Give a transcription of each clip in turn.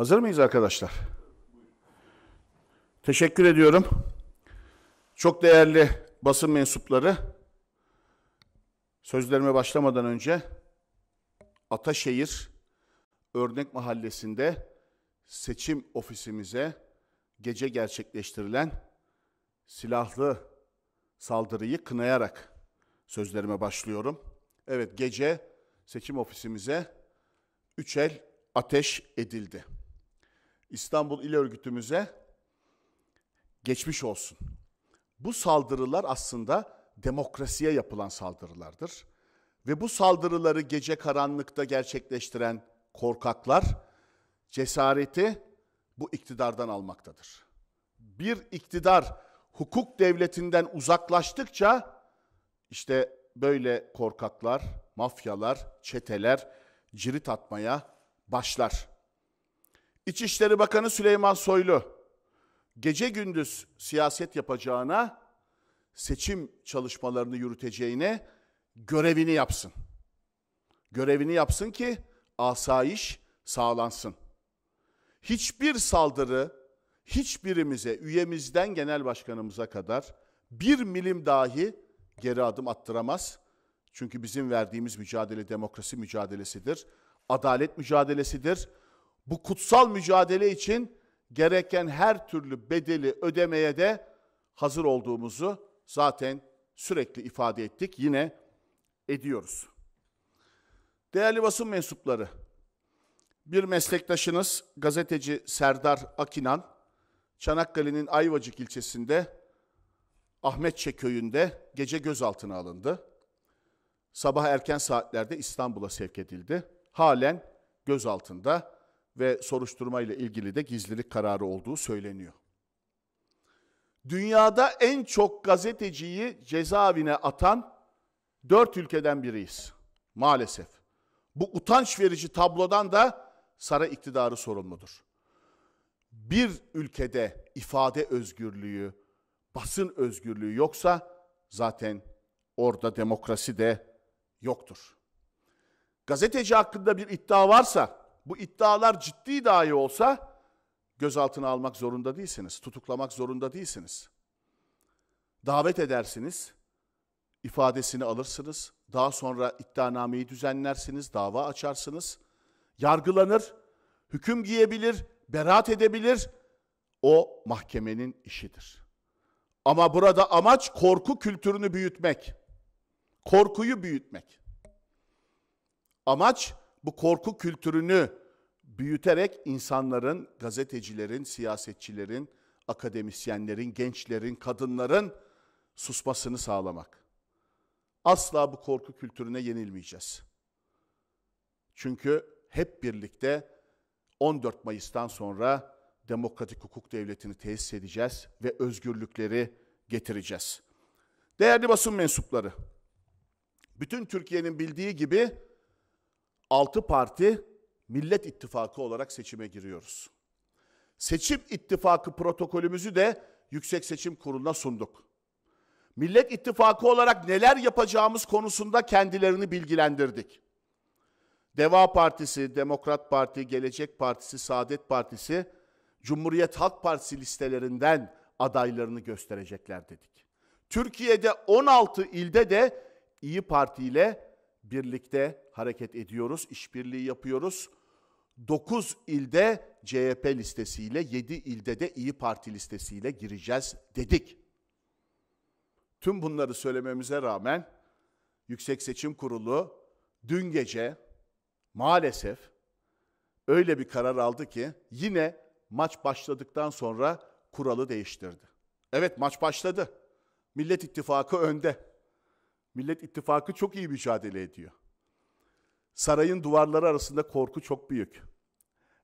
Hazır mıyız arkadaşlar? Teşekkür ediyorum. Çok değerli basın mensupları, sözlerime başlamadan önce Ataşehir Örnek Mahallesi'nde seçim ofisimize gece gerçekleştirilen silahlı saldırıyı kınayarak sözlerime başlıyorum. Evet gece seçim ofisimize üç el ateş edildi. İstanbul İl Örgütümüze geçmiş olsun. Bu saldırılar aslında demokrasiye yapılan saldırılardır. Ve bu saldırıları gece karanlıkta gerçekleştiren korkaklar cesareti bu iktidardan almaktadır. Bir iktidar hukuk devletinden uzaklaştıkça işte böyle korkaklar, mafyalar, çeteler cirit atmaya başlar. İçişleri Bakanı Süleyman Soylu gece gündüz siyaset yapacağına, seçim çalışmalarını yürüteceğine görevini yapsın. Görevini yapsın ki asayiş sağlansın. Hiçbir saldırı hiçbirimize, üyemizden genel başkanımıza kadar bir milim dahi geri adım attıramaz. Çünkü bizim verdiğimiz mücadele demokrasi mücadelesidir, adalet mücadelesidir bu kutsal mücadele için gereken her türlü bedeli ödemeye de hazır olduğumuzu zaten sürekli ifade ettik. Yine ediyoruz. Değerli basın mensupları, bir meslektaşınız gazeteci Serdar Akinan, Çanakkale'nin Ayvacık ilçesinde Ahmetçe köyünde gece gözaltına alındı. Sabah erken saatlerde İstanbul'a sevk edildi. Halen gözaltında ve soruşturma ile ilgili de gizlilik kararı olduğu söyleniyor. Dünyada en çok gazeteciyi cezaevine atan dört ülkeden biriyiz maalesef. Bu utanç verici tablodan da saray iktidarı sorumludur. Bir ülkede ifade özgürlüğü, basın özgürlüğü yoksa zaten orada demokrasi de yoktur. Gazeteci hakkında bir iddia varsa bu iddialar ciddi dahi olsa gözaltına almak zorunda değilsiniz, tutuklamak zorunda değilsiniz. Davet edersiniz, ifadesini alırsınız, daha sonra iddianameyi düzenlersiniz, dava açarsınız, yargılanır, hüküm giyebilir, beraat edebilir. O mahkemenin işidir. Ama burada amaç korku kültürünü büyütmek. Korkuyu büyütmek. Amaç bu korku kültürünü büyüterek insanların, gazetecilerin, siyasetçilerin, akademisyenlerin, gençlerin, kadınların susmasını sağlamak. Asla bu korku kültürüne yenilmeyeceğiz. Çünkü hep birlikte 14 Mayıs'tan sonra demokratik hukuk devletini tesis edeceğiz ve özgürlükleri getireceğiz. Değerli basın mensupları, bütün Türkiye'nin bildiği gibi 6 parti Millet İttifakı olarak seçime giriyoruz. Seçim İttifakı protokolümüzü de Yüksek Seçim Kurulu'na sunduk. Millet İttifakı olarak neler yapacağımız konusunda kendilerini bilgilendirdik. Deva Partisi, Demokrat Parti, Gelecek Partisi, Saadet Partisi, Cumhuriyet Halk Partisi listelerinden adaylarını gösterecekler dedik. Türkiye'de 16 ilde de İyi Parti ile birlikte hareket ediyoruz, işbirliği yapıyoruz. 9 ilde CHP listesiyle, 7 ilde de İyi Parti listesiyle gireceğiz dedik. Tüm bunları söylememize rağmen Yüksek Seçim Kurulu dün gece maalesef öyle bir karar aldı ki yine maç başladıktan sonra kuralı değiştirdi. Evet maç başladı. Millet İttifakı önde. Millet İttifakı çok iyi mücadele ediyor. Sarayın duvarları arasında korku çok büyük.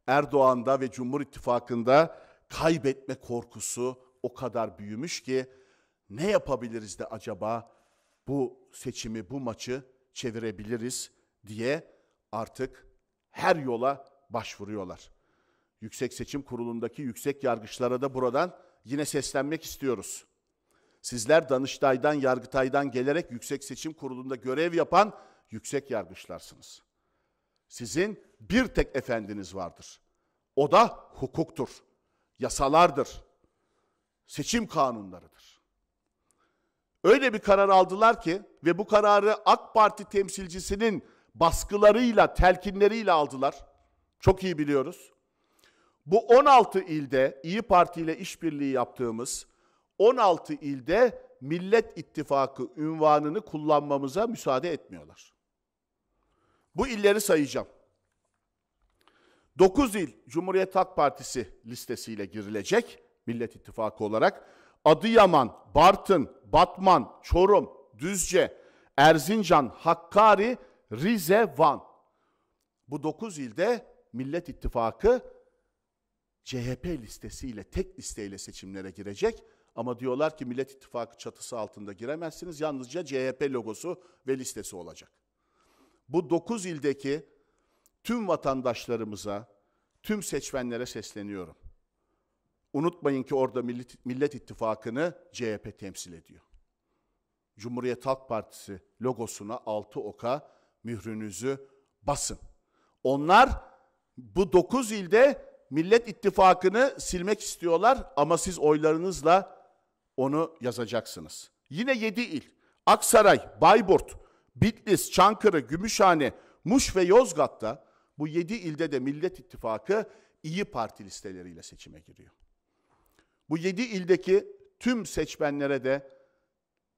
Erdoğan'da ve Cumhur İttifakı'nda kaybetme korkusu o kadar büyümüş ki ne yapabiliriz de acaba bu seçimi, bu maçı çevirebiliriz diye artık her yola başvuruyorlar. Yüksek Seçim Kurulu'ndaki yüksek yargıçlara da buradan yine seslenmek istiyoruz. Sizler Danıştay'dan, Yargıtay'dan gelerek Yüksek Seçim Kurulu'nda görev yapan yüksek yargıçlarsınız. Sizin bir tek efendiniz vardır. O da hukuktur, yasalardır, seçim kanunlarıdır. Öyle bir karar aldılar ki ve bu kararı AK Parti temsilcisinin baskılarıyla, telkinleriyle aldılar. Çok iyi biliyoruz. Bu 16 ilde İyi Parti ile işbirliği yaptığımız 16 ilde Millet İttifakı ünvanını kullanmamıza müsaade etmiyorlar. Bu illeri sayacağım. 9 il Cumhuriyet Halk Partisi listesiyle girilecek Millet İttifakı olarak. Adıyaman, Bartın, Batman, Çorum, Düzce, Erzincan, Hakkari, Rize, Van. Bu 9 ilde Millet İttifakı CHP listesiyle, tek listeyle seçimlere girecek. Ama diyorlar ki Millet İttifakı çatısı altında giremezsiniz. Yalnızca CHP logosu ve listesi olacak. Bu 9 ildeki tüm vatandaşlarımıza, tüm seçmenlere sesleniyorum. Unutmayın ki orada Millet, Millet İttifakı'nı CHP temsil ediyor. Cumhuriyet Halk Partisi logosuna altı oka mührünüzü basın. Onlar bu 9 ilde Millet İttifakı'nı silmek istiyorlar ama siz oylarınızla onu yazacaksınız. Yine 7 il. Aksaray, Bayburt, Bitlis, Çankırı, Gümüşhane, Muş ve Yozgat'ta bu 7 ilde de Millet İttifakı iyi Parti listeleriyle seçime giriyor. Bu 7 ildeki tüm seçmenlere de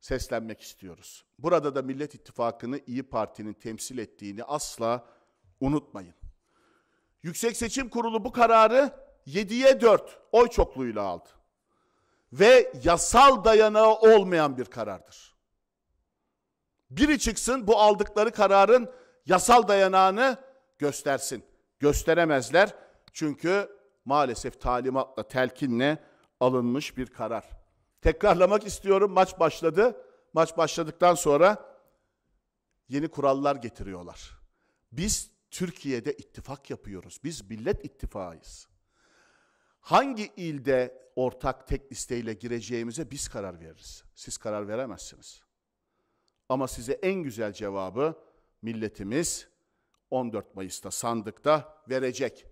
seslenmek istiyoruz. Burada da Millet İttifakı'nı İyi Parti'nin temsil ettiğini asla unutmayın. Yüksek Seçim Kurulu bu kararı 7'ye 4 oy çokluğuyla aldı. Ve yasal dayanağı olmayan bir karardır. Biri çıksın bu aldıkları kararın yasal dayanağını göstersin. Gösteremezler çünkü maalesef talimatla, telkinle alınmış bir karar. Tekrarlamak istiyorum maç başladı. Maç başladıktan sonra yeni kurallar getiriyorlar. Biz Türkiye'de ittifak yapıyoruz. Biz millet ittifakıyız. Hangi ilde ortak tek listeyle gireceğimize biz karar veririz. Siz karar veremezsiniz. Ama size en güzel cevabı milletimiz 14 Mayıs'ta sandıkta verecek.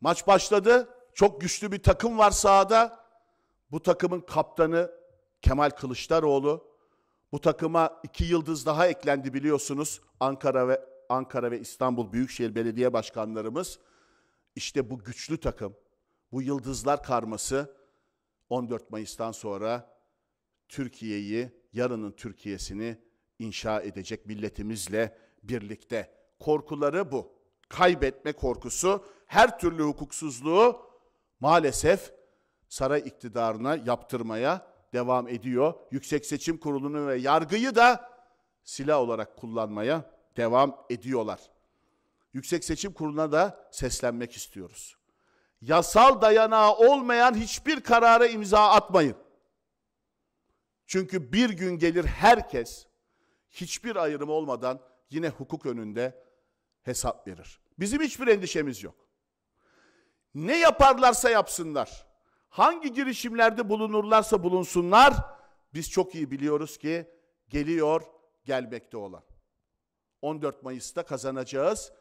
Maç başladı. Çok güçlü bir takım var sahada. Bu takımın kaptanı Kemal Kılıçdaroğlu. Bu takıma iki yıldız daha eklendi biliyorsunuz. Ankara ve Ankara ve İstanbul Büyükşehir Belediye Başkanlarımız işte bu güçlü takım, bu yıldızlar karması 14 Mayıs'tan sonra Türkiye'yi, yarının Türkiye'sini inşa edecek milletimizle birlikte. Korkuları bu. Kaybetme korkusu, her türlü hukuksuzluğu maalesef saray iktidarına yaptırmaya devam ediyor. Yüksek Seçim Kurulu'nu ve yargıyı da silah olarak kullanmaya devam ediyorlar. Yüksek Seçim Kurulu'na da seslenmek istiyoruz. Yasal dayanağı olmayan hiçbir karara imza atmayın. Çünkü bir gün gelir herkes hiçbir ayrım olmadan yine hukuk önünde hesap verir. Bizim hiçbir endişemiz yok. Ne yaparlarsa yapsınlar, hangi girişimlerde bulunurlarsa bulunsunlar, biz çok iyi biliyoruz ki geliyor gelmekte olan. 14 Mayıs'ta kazanacağız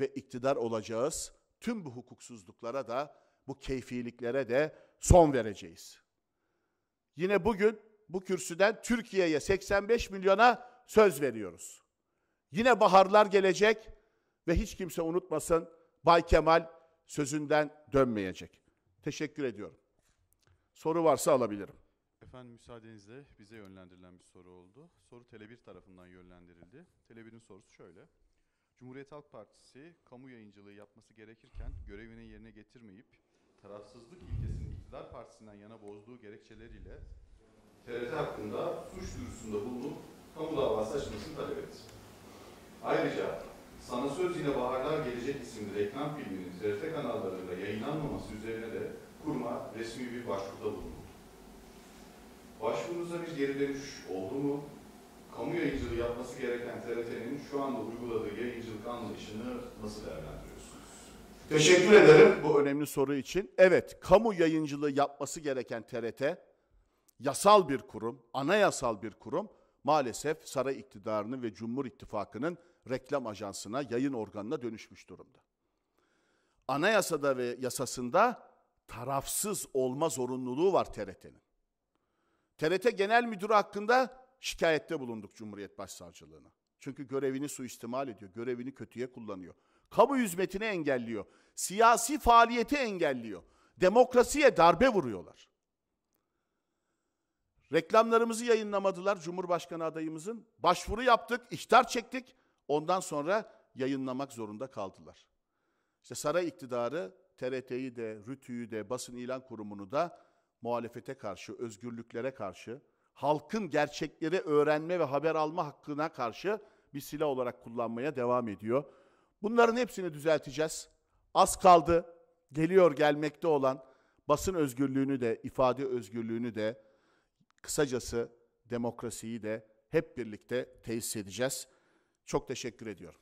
ve iktidar olacağız. Tüm bu hukuksuzluklara da, bu keyfiliklere de son vereceğiz. Yine bugün bu kürsüden Türkiye'ye 85 milyona söz veriyoruz. Yine baharlar gelecek ve hiç kimse unutmasın Bay Kemal sözünden dönmeyecek. Teşekkür ediyorum. Soru varsa alabilirim. Efendim müsaadenizle bize yönlendirilen bir soru oldu. Soru Tele1 tarafından yönlendirildi. Tele1'in sorusu şöyle. Cumhuriyet Halk Partisi kamu yayıncılığı yapması gerekirken görevini yerine getirmeyip tarafsızlık ilkesini iktidar partisinden yana bozduğu gerekçeleriyle TRT hakkında suç duyurusunda bulunup kamu davası açılmasını talep etti. Ayrıca Sana Söz Yine Baharlar Gelecek isimli reklam filminin TRT kanallarında yayınlanmaması üzerine de kurma resmi bir başvuruda bulundu. Başvurunuzda bir geri dönüş oldu mu? Kamu yayıncılığı yapması gereken TRT'nin şu anda uyguladığı yayıncılık anlayışını nasıl değerlendiriyorsunuz? Teşekkür ederim bu önemli soru için. Evet, kamu yayıncılığı yapması gereken TRT yasal bir kurum, anayasal bir kurum maalesef saray iktidarının ve Cumhur İttifakı'nın reklam ajansına, yayın organına dönüşmüş durumda. Anayasada ve yasasında tarafsız olma zorunluluğu var TRT'nin. TRT Genel Müdürü hakkında şikayette bulunduk Cumhuriyet Başsavcılığına. Çünkü görevini suistimal ediyor, görevini kötüye kullanıyor. Kamu hizmetini engelliyor, siyasi faaliyeti engelliyor. Demokrasiye darbe vuruyorlar. Reklamlarımızı yayınlamadılar Cumhurbaşkanı adayımızın. Başvuru yaptık, ihtar çektik. Ondan sonra yayınlamak zorunda kaldılar. İşte saray iktidarı TRT'yi de, RTÜ'yü de, basın ilan kurumunu da muhalefete karşı, özgürlüklere karşı, halkın gerçekleri öğrenme ve haber alma hakkına karşı bir silah olarak kullanmaya devam ediyor. Bunların hepsini düzelteceğiz. Az kaldı. Geliyor gelmekte olan basın özgürlüğünü de, ifade özgürlüğünü de, kısacası demokrasiyi de hep birlikte tesis edeceğiz. Çok teşekkür ediyorum.